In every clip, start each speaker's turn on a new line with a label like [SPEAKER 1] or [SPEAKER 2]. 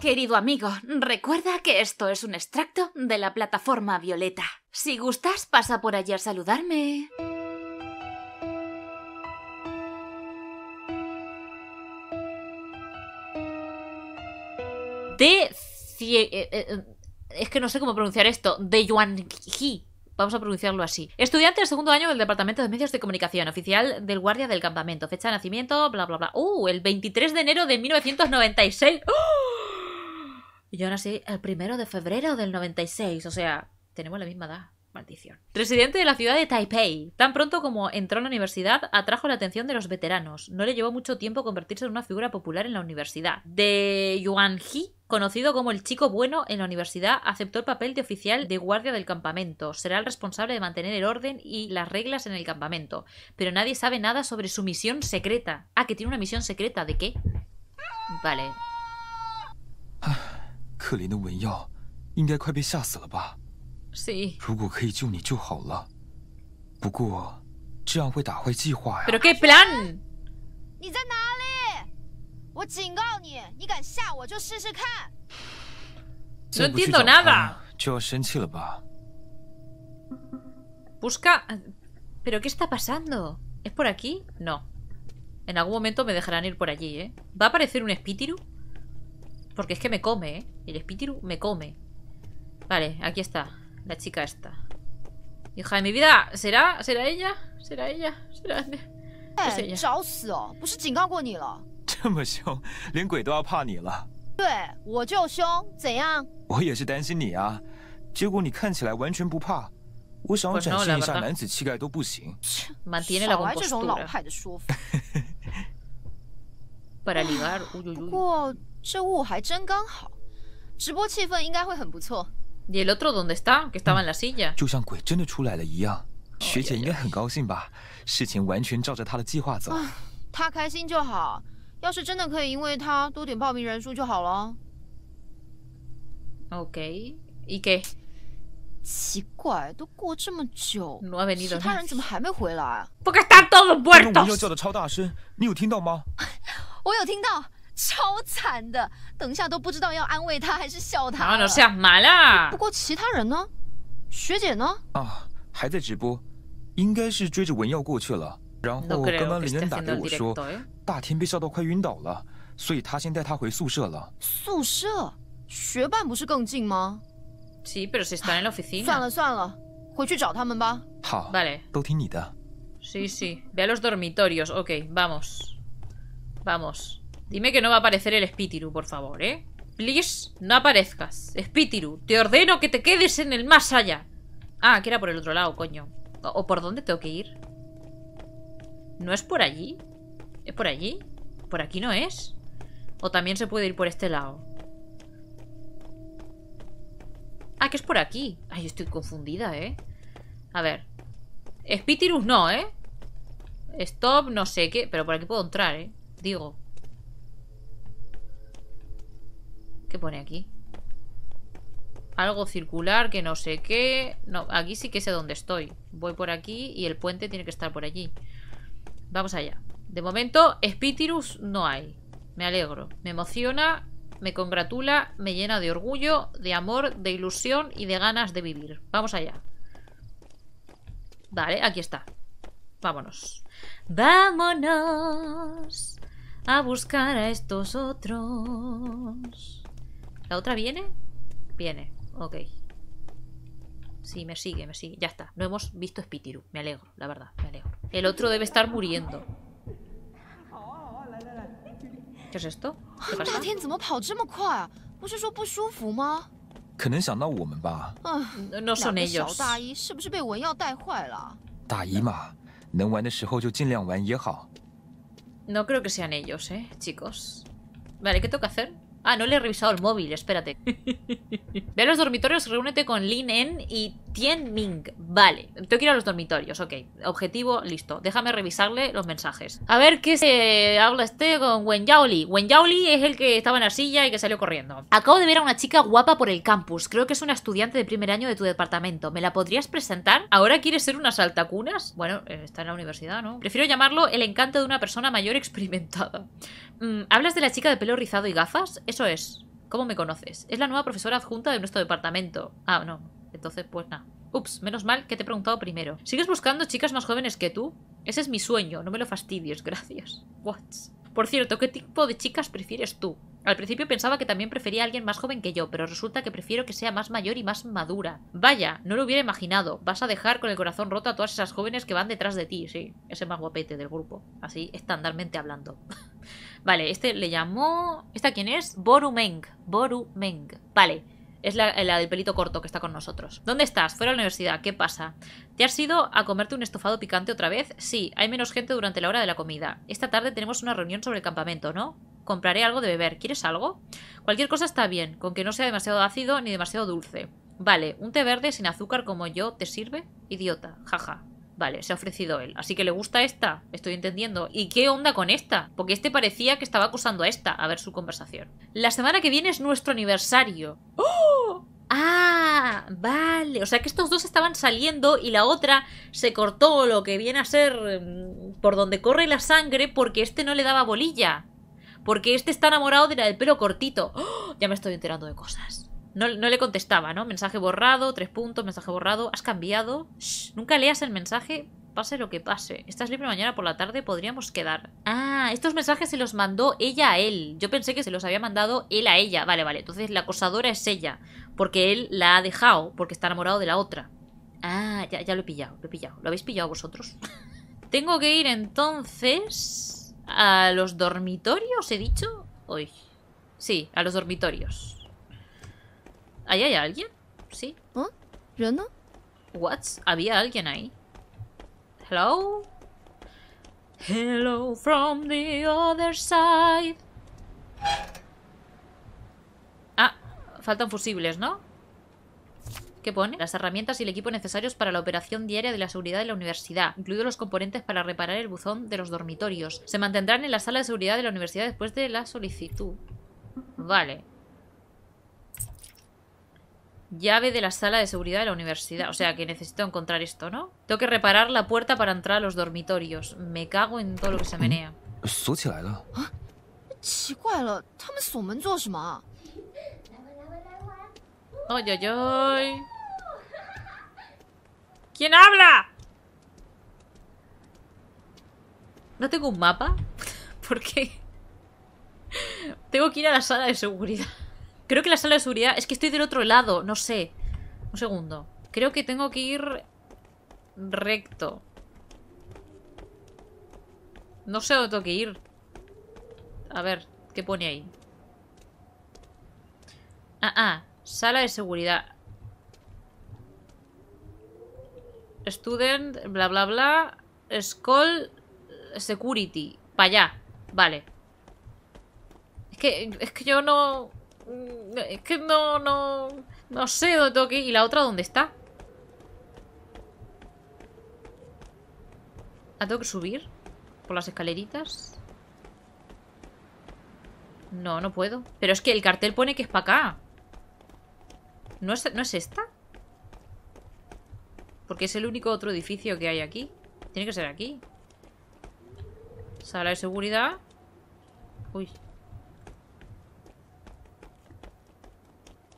[SPEAKER 1] Querido amigo, recuerda que esto es un extracto de la plataforma Violeta. Si gustas, pasa por allí a saludarme. De... Eh, eh, eh, es que no sé cómo pronunciar esto. De Yuanji vamos a pronunciarlo así. Estudiante del segundo año del Departamento de Medios de Comunicación, oficial del guardia del campamento, fecha de nacimiento, bla, bla, bla. ¡Uh! El 23 de enero de 1996. ¡Oh! yo nací el primero de febrero del 96, o sea, tenemos la misma edad. Maldición. Residente de la ciudad de Taipei, tan pronto como entró en la universidad, atrajo la atención de los veteranos. No le llevó mucho tiempo convertirse en una figura popular en la universidad. De Yuan conocido como el chico bueno en la universidad, aceptó el papel de oficial de guardia del campamento. Será el responsable de mantener el orden y las reglas en el campamento. Pero nadie sabe nada sobre su misión secreta. Ah, que tiene una misión secreta. ¿De qué? Vale.
[SPEAKER 2] Ah. 可怜的文耀，应该快被吓死了吧？Sí. ¿Pero qué
[SPEAKER 1] No entiendo nada. Busca Pero qué está pasando? ¿Es por aquí? No. En algún momento me dejarán ir por allí, ¿eh? ¿Va a aparecer un espíritu? Porque es que me come, ¿eh? El espíritu me come. Vale, aquí está. La chica esta. Hija de mi vida, ¿será? ¿Será ella? ¿Será ella? ¿Será ella? Eh, ella? Pues
[SPEAKER 2] uy. 这雾还真刚好，直播气氛应该会很
[SPEAKER 1] 不错。就
[SPEAKER 2] 像鬼真的出来了一样，学姐应该很高兴吧？事情完全照着她的计划走，
[SPEAKER 1] 她开心就好。要是真的可以，因为她多点报名人数就好了。o k 一给。奇怪，都过这么久，其他人
[SPEAKER 2] 怎么还没回来？¡No ha v e n i d 要叫的超大声，你有听到吗？我有听到。超惨的，等一下都不知道要安慰他还是笑他。好了，下买了。不过其他人呢？学姐呢？啊，还在直播，应该是追着文耀过去了。然后刚刚林恩打给我说，大天被笑到快晕倒了，所以他先带他回宿舍了。宿舍？学伴不是更近
[SPEAKER 1] 吗？算了算了，回去找他们吧。
[SPEAKER 2] 好，都听你的。
[SPEAKER 1] Sí, sí. Ve a los dormitorios. o k vamos, vamos. Dime que no va a aparecer el espíritu por favor, ¿eh? Please, no aparezcas. espíritu te ordeno que te quedes en el más allá. Ah, que era por el otro lado, coño. ¿O, por dónde tengo que ir? ¿No es por allí? ¿Es por allí? ¿Por aquí no es? ¿O también se puede ir por este lado? Ah, que es por aquí. Ay, estoy confundida, ¿eh? A ver. espíritu no, ¿eh? Stop, no sé qué. Pero por aquí puedo entrar, ¿eh? Digo. pone aquí? Algo circular que no sé qué. No, aquí sí que sé dónde estoy. Voy por aquí y el puente tiene que estar por allí. Vamos allá. De momento, Spitirus no hay. Me alegro. Me emociona, me congratula, me llena de orgullo, de amor, de ilusión y de ganas de vivir. Vamos allá. Vale, aquí está. Vámonos. Vámonos a buscar a estos otros. ¿La otra viene? Viene, ok. Sí, me sigue, me sigue. Ya está, no hemos visto Spitiru. Me alegro, la verdad, me alegro. El otro debe estar muriendo.
[SPEAKER 2] ¿Qué es esto? ¿Qué pasa? No son ellos.
[SPEAKER 1] No creo que sean ellos, eh, chicos. Vale, ¿qué tengo que hacer? Ah, no le he revisado el móvil, espérate. Ve a los dormitorios, reúnete con Lin En y Tien Ming, Vale, tengo que ir a los dormitorios, ok. Objetivo, listo. Déjame revisarle los mensajes. A ver qué se habla este con Wen Yaoli. Wen Yaoli es el que estaba en la silla y que salió corriendo. Acabo de ver a una chica guapa por el campus. Creo que es una estudiante de primer año de tu departamento. ¿Me la podrías presentar? ¿Ahora quieres ser una saltacunas? Bueno, eh, está en la universidad, ¿no? Prefiero llamarlo el encanto de una persona mayor experimentada. Mm, ¿Hablas de la chica de pelo rizado y gafas? Eso es. ¿Cómo me conoces? Es la nueva profesora adjunta de nuestro departamento. Ah, no, entonces, pues nada. Ups, menos mal que te he preguntado primero. ¿Sigues buscando chicas más jóvenes que tú? Ese es mi sueño, no me lo fastidies, gracias. What? Por cierto, ¿qué tipo de chicas prefieres tú? Al principio pensaba que también prefería a alguien más joven que yo, pero resulta que prefiero que sea más mayor y más madura. Vaya, no lo hubiera imaginado. Vas a dejar con el corazón roto a todas esas jóvenes que van detrás de ti, sí. Ese más guapete del grupo. Así, estandarmente hablando. vale, este le llamó... ¿Esta quién es? Borumeng. Borumeng. Vale. Es la, del pelito corto que está con nosotros. ¿Dónde estás? Fuera de la universidad. ¿Qué pasa? ¿Te has ido a comerte un estofado picante otra vez? Sí, hay menos gente durante la hora de la comida. Esta tarde tenemos una reunión sobre el campamento, ¿no? Compraré algo de beber. ¿Quieres algo? Cualquier cosa está bien, con que no sea demasiado ácido ni demasiado dulce. Vale, un té verde sin azúcar como yo te sirve? Idiota, jaja. Vale, se ha ofrecido él. Así que le gusta esta, estoy entendiendo. ¿Y qué onda con esta? Porque este parecía que estaba acusando a esta. A ver su conversación. La semana que viene es nuestro aniversario. ¡Oh! Ah, vale. O sea que estos dos estaban saliendo y la otra se cortó lo que viene a ser mm, por donde corre la sangre porque este no le daba bolilla. Porque este está enamorado de la del pelo cortito. ¡Oh! Ya me estoy enterando de cosas. No, le contestaba, ¿no? Mensaje borrado, tres puntos, mensaje borrado, has cambiado. nunca leas el mensaje, pase lo que pase. Estás libre mañana por la tarde, podríamos quedar. Ah, estos mensajes se los mandó ella a él. Yo pensé que se los había mandado él a ella. Vale, vale. Entonces la acosadora es ella, porque él la ha dejado, porque está enamorado de la otra. Ah, ya, ya lo he pillado, lo he pillado. ¿Lo habéis pillado vosotros? Tengo que ir entonces a los dormitorios, he dicho. Hoy. Sí, a los dormitorios. ¿Ahí hay alguien? Sí. ¿Oh? ¿Yo no? ¿What? ¿Había alguien ahí? ¿Hello? Hello from the other side. Ah, faltan fusibles, ¿no? ¿Qué pone? Las herramientas y el equipo necesarios para la operación diaria de la seguridad de la universidad, incluidos los componentes para reparar el buzón de los dormitorios. Se mantendrán en la sala de seguridad de la universidad después de la solicitud. Vale. Llave de la sala de seguridad de la universidad. O sea, que necesito encontrar esto, ¿no? Tengo que reparar la puerta para entrar a los dormitorios. Me cago en todo lo que se menea. ¡Oy, oy, oy! ¿Quién habla? ¿No tengo un mapa? ¿Por qué? Tengo que ir a la sala de seguridad. Creo que la sala de seguridad... Es que estoy del otro lado, no sé. Un segundo. Creo que tengo que ir recto. No sé dónde tengo que ir. A ver, ¿qué pone ahí? Ah, ah. Sala de seguridad. Student, bla, bla, bla. School. Security. Para allá. Vale. Es que, es que yo no... Mm, es que no, no... No sé dónde tengo que ir. ¿Y la otra dónde está? ¿La tengo que subir? ¿Por las escaleritas? No, no puedo. Pero es que el cartel pone que es para acá. ¿No es, ¿No es esta? Porque es el único otro edificio que hay aquí. Tiene que ser aquí. Sala de seguridad. Uy,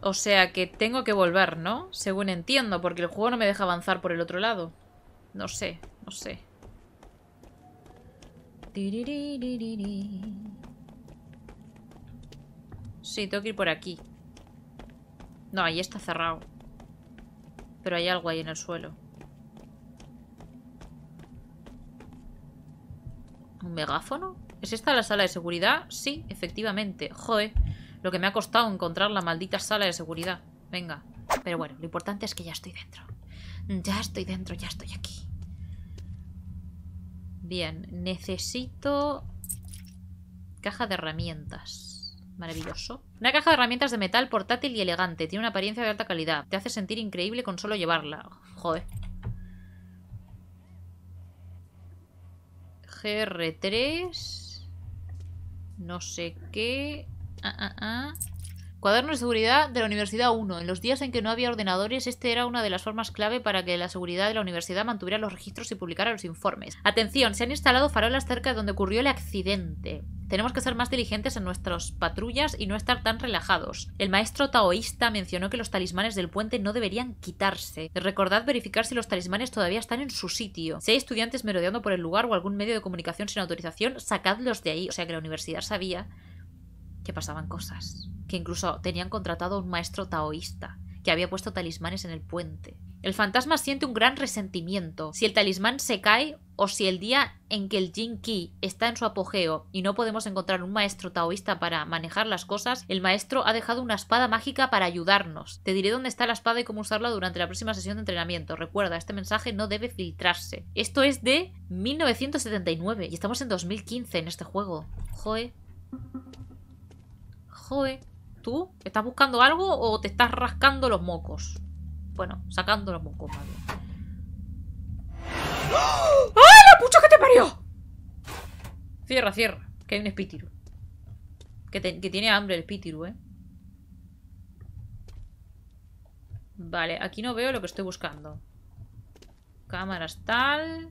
[SPEAKER 1] O sea que tengo que volver, ¿no? Según entiendo, porque el juego no me deja avanzar por el otro lado. No sé, no sé. Sí, tengo que ir por aquí. No, ahí está cerrado. Pero hay algo ahí en el suelo. ¿Un megáfono? ¿Es esta la sala de seguridad? Sí, efectivamente. Joder. Lo que me ha costado encontrar la maldita sala de seguridad. Venga. Pero bueno, lo importante es que ya estoy dentro. Ya estoy dentro, ya estoy aquí. Bien, necesito... Caja de herramientas. Maravilloso. Una caja de herramientas de metal portátil y elegante. Tiene una apariencia de alta calidad. Te hace sentir increíble con solo llevarla. Joder. GR3. No sé qué. Ah, ah, ah. Cuaderno de seguridad de la Universidad 1. En los días en que no había ordenadores, este era una de las formas clave para que la seguridad de la universidad mantuviera los registros y publicara los informes. Atención, se han instalado farolas cerca de donde ocurrió el accidente. Tenemos que ser más diligentes en nuestras patrullas y no estar tan relajados. El maestro taoísta mencionó que los talismanes del puente no deberían quitarse. Recordad verificar si los talismanes todavía están en su sitio. Si hay estudiantes merodeando por el lugar o algún medio de comunicación sin autorización, sacadlos de ahí. O sea que la universidad sabía que pasaban cosas, que incluso tenían contratado a un maestro taoísta, que había puesto talismanes en el puente. El fantasma siente un gran resentimiento si el talismán se cae o si el día en que el Jin Ki está en su apogeo y no podemos encontrar un maestro taoísta para manejar las cosas, el maestro ha dejado una espada mágica para ayudarnos. Te diré dónde está la espada y cómo usarla durante la próxima sesión de entrenamiento. Recuerda, este mensaje no debe filtrarse. Esto es de 1979 y estamos en 2015 en este juego. Joe. Joder, ¿tú estás buscando algo o te estás rascando los mocos? Bueno, sacando los mocos, madre.
[SPEAKER 2] ¡Ah, la
[SPEAKER 1] pucha que te parió! Cierra, cierra, que hay un espíritu. Que, que tiene hambre el espíritu, ¿eh? Vale, aquí no veo lo que estoy buscando. Cámaras tal.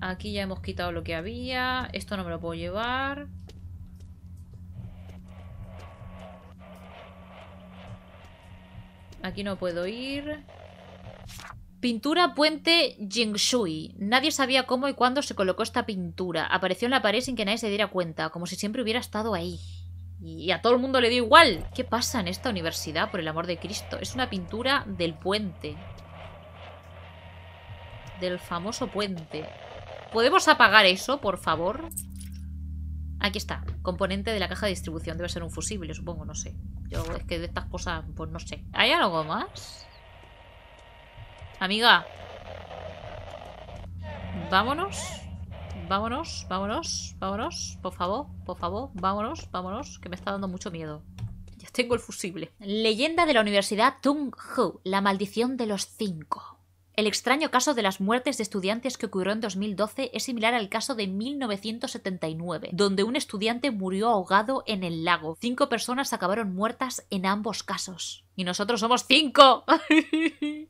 [SPEAKER 1] Aquí ya hemos quitado lo que había. Esto no me lo puedo llevar. Aquí no puedo ir. Pintura Puente Jingshui. Nadie sabía cómo y cuándo se colocó esta pintura. Apareció en la pared sin que nadie se diera cuenta, como si siempre hubiera estado ahí. Y a todo el mundo le dio igual. ¿Qué pasa en esta universidad, por el amor de Cristo? Es una pintura del puente. Del famoso puente. ¿Podemos apagar eso, por favor? Aquí está. Componente de la caja de distribución. Debe ser un fusible, supongo, no sé. Yo es que de estas cosas, pues no sé. ¿Hay algo más? Amiga. Vámonos. Vámonos, vámonos, vámonos. Por favor, por favor, vámonos, vámonos, que me está dando mucho miedo. Ya tengo el fusible. Leyenda de la Universidad Tung Hu, la maldición de los cinco. El extraño caso de las muertes de estudiantes que ocurrió en 2012 es similar al caso de 1979, donde un estudiante murió ahogado en el lago. Cinco personas acabaron muertas en ambos casos. Y nosotros somos cinco.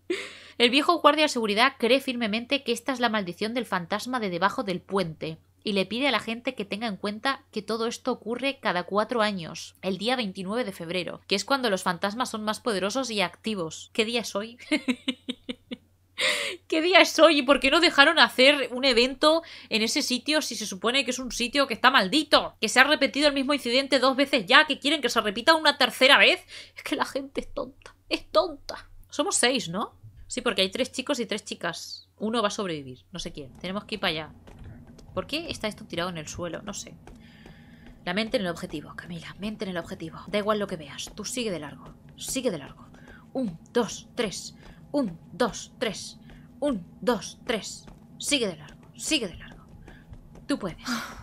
[SPEAKER 1] el viejo guardia de seguridad cree firmemente que esta es la maldición del fantasma de debajo del puente y le pide a la gente que tenga en cuenta que todo esto ocurre cada cuatro años, el día 29 de febrero, que es cuando los fantasmas son más poderosos y activos. ¿Qué día es hoy? ¿Qué día es hoy? ¿Y por qué no dejaron hacer un evento en ese sitio si se supone que es un sitio que está maldito? Que se ha repetido el mismo incidente dos veces ya, que quieren que se repita una tercera vez. Es que la gente es tonta, es tonta. Somos seis, ¿no? Sí, porque hay tres chicos y tres chicas. Uno va a sobrevivir, no sé quién. Tenemos que ir para allá. ¿Por qué está esto tirado en el suelo? No sé. La mente en el objetivo, Camila, mente en el objetivo. Da igual lo que veas, tú sigue de largo, sigue de largo. Un, dos, tres. Un, dos, tres. Un, dos, tres. Sigue de largo, sigue de largo. Tú puedes ah.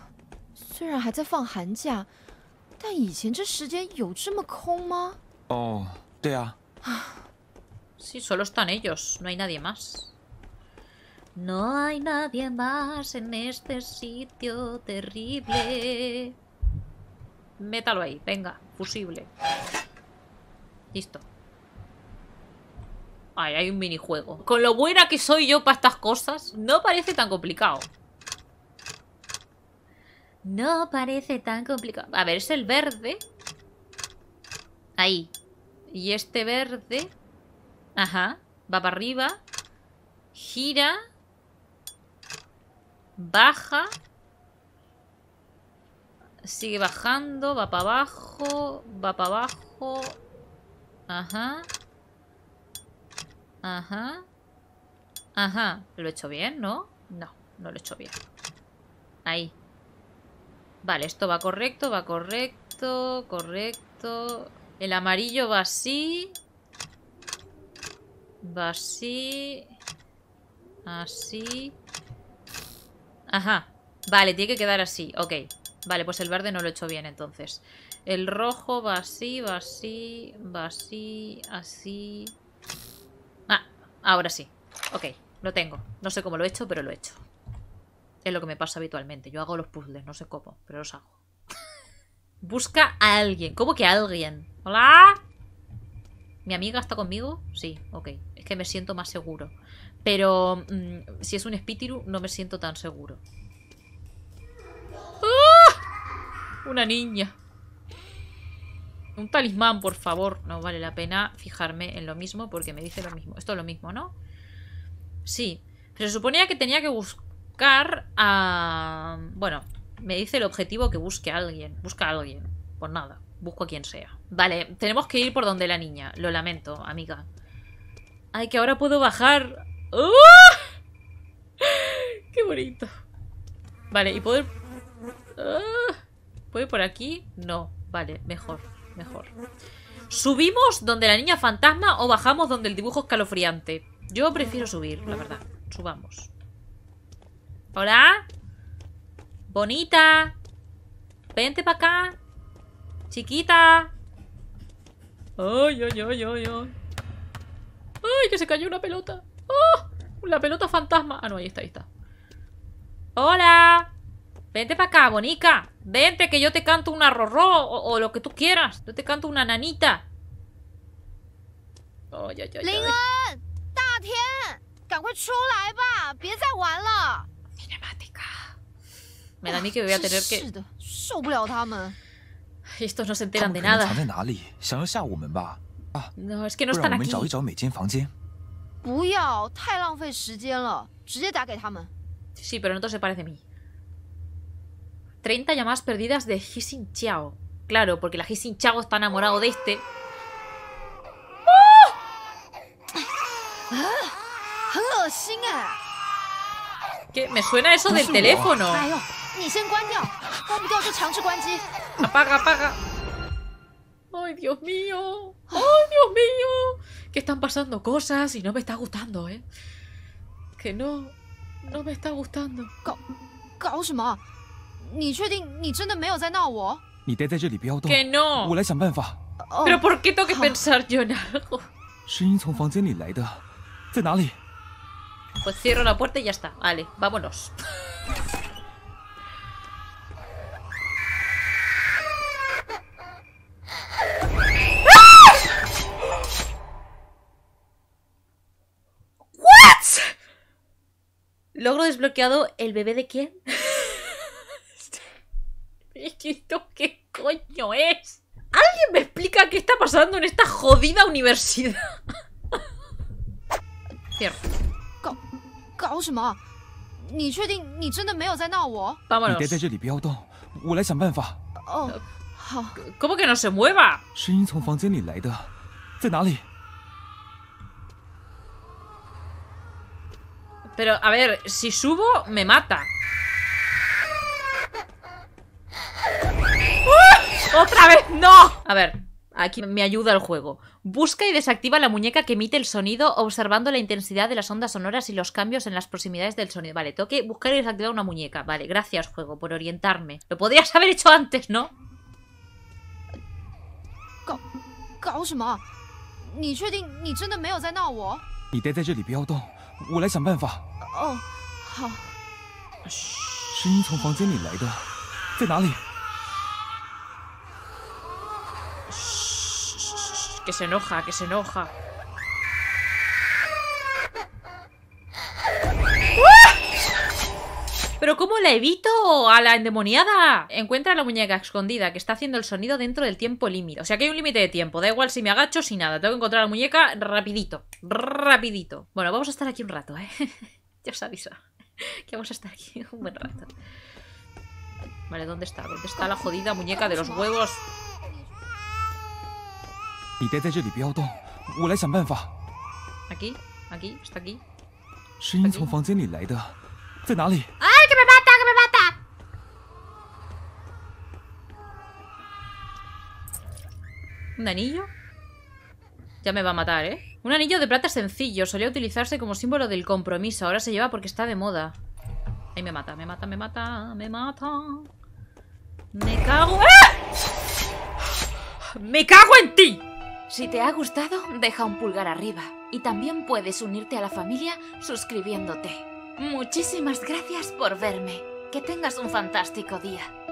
[SPEAKER 1] Sí, solo están ellos, no hay nadie más. No hay nadie más en este sitio terrible. Métalo ahí, venga, fusible. Listo. Ay, hay un minijuego. Con lo buena que soy yo para estas cosas, no parece tan complicado. No parece tan complicado. A ver, es el verde. Ahí. Y este verde... Ajá. Va para arriba. Gira. Baja. Sigue bajando. Va para abajo. Va para abajo. Ajá. Ajá. Ajá. ¿Lo he hecho bien, no? No, no lo he hecho bien. Ahí. Vale, esto va correcto, va correcto, correcto. El amarillo va así. Va así. Así. Ajá. Vale, tiene que quedar así. Ok. Vale, pues el verde no lo he hecho bien entonces. El rojo va así, va así, va así, así. Ahora sí. Ok, lo tengo. No sé cómo lo he hecho, pero lo he hecho. Es lo que me pasa habitualmente. Yo hago los puzzles, no sé cómo, pero los hago. Busca a alguien. ¿Cómo que a alguien? ¿Hola? ¿Mi amiga está conmigo? Sí, ok. Es que me siento más seguro. Pero mm, si es un espíritu, no me siento tan seguro. ¡Ah! Una niña. Un talismán, por favor. No vale la pena fijarme en lo mismo porque me dice lo mismo. Esto es lo mismo, ¿no? Sí. se suponía que tenía que buscar a... Bueno, me dice el objetivo que busque a alguien. Busca a alguien. Pues nada, busco a quien sea. Vale, tenemos que ir por donde la niña. Lo lamento, amiga. Ay, que ahora puedo bajar. ¡Ah! ¡Qué bonito! Vale, y poder... ¡Ah! ¿Puedo ir por aquí? No, vale, mejor mejor. ¿Subimos donde la niña fantasma o bajamos donde el dibujo escalofriante? Yo prefiero subir, la verdad. Subamos. ¿Hola? Bonita. Vente para acá. Chiquita. ¡Ay, ay, ay, ay, ay! ay que se cayó una pelota! ¡Oh! La pelota fantasma. Ah, no, ahí está, ahí está. ¡Hola! Vente para acá, bonita Vente que yo te canto una rorró o, lo que tú quieras. Yo te canto una nanita. Oh,
[SPEAKER 2] Me da a mí que voy a tener que...
[SPEAKER 1] Estos no se enteran de nada. No, es que no están aquí. Sí, pero no todo se parece a mí. 30 llamadas perdidas de Hisin Chao. Claro, porque la sin Chao está enamorado de este. ¿Qué? Me suena eso del teléfono. Apaga, apaga. ¡Ay, Dios mío! ¡Ay, Dios mío! Que están pasando cosas y no me está gustando, ¿eh? Que no... No me está gustando
[SPEAKER 2] no
[SPEAKER 1] ¿Pero por qué tengo que pensar yo en algo? Pues cierro la puerta y ya está. Vale, vámonos.
[SPEAKER 2] ¡Ah!
[SPEAKER 1] Logro desbloqueado el bebé de quién? qué coño es? ¿Alguien me explica qué está pasando en esta jodida universidad? Cierro. Vámonos. Oh, ah. ¿Cómo que no se mueva? Pero, a ver, si subo, me mata. ¡Otra vez no! A ver, aquí me ayuda el juego. Busca y desactiva la muñeca que emite el sonido observando la intensidad de las ondas sonoras y los cambios en las proximidades del sonido. Vale, toque, buscar y desactivar una muñeca. Vale, gracias juego por orientarme. Lo podrías haber hecho antes, ¿no? que se enoja, que se enoja.
[SPEAKER 2] ¡Ah!
[SPEAKER 1] ¿Pero cómo la evito a la endemoniada? Encuentra la muñeca escondida que está haciendo el sonido dentro del tiempo límite. O sea que hay un límite de tiempo. Da igual si me agacho, si nada. Tengo que encontrar la muñeca rapidito. Rapidito. Bueno, vamos a estar aquí un rato, ¿eh? ya os aviso. Que vamos a estar aquí un buen rato. Vale, ¿dónde está? ¿Dónde está la jodida muñeca de los huevos? Aquí, aquí, está aquí. que me mata, que me mata. ¿Un anillo? Ya me va a matar, ¿eh? Un anillo de plata sencillo. Solía utilizarse como símbolo del compromiso. Ahora se lleva porque está de moda. Ahí me mata, me mata, me mata, me mata. Me cago... ¡Ah! ¡Me cago en ti! Si te ha gustado, deja un pulgar arriba y también puedes unirte a la familia suscribiéndote.
[SPEAKER 2] Muchísimas gracias por verme. Que tengas un fantástico día.